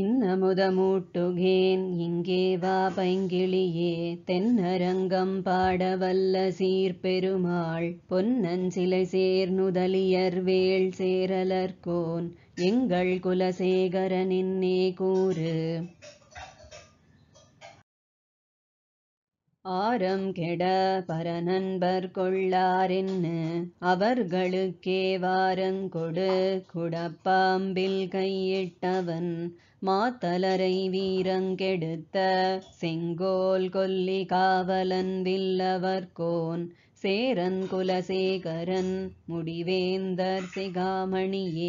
இன்னமுதமூட்டுகேன் இங்கே வா பைங்கிளியே தென்னரங்கம் பாடவல்ல சீர்பெருமாள் பொன்னஞ்சிலை சேர் நுதலியர் வேள் சேரலர்கோன் எங்கள் குலசேகரனின்னே கூறு ஆரம் கெட பர நண்பர் கொள்ளாரென்னு அவர்களுக்கே வாரங்கொடு குடப்பாம்பில் கையிட்டவன் மாத்தலரை வீரங்கெடுத்த செங்கோல் கொல்லி காவலன் வில்லவர் கோன் சேரன் குலசேகரன் முடிவேந்தர் சிகாமணியே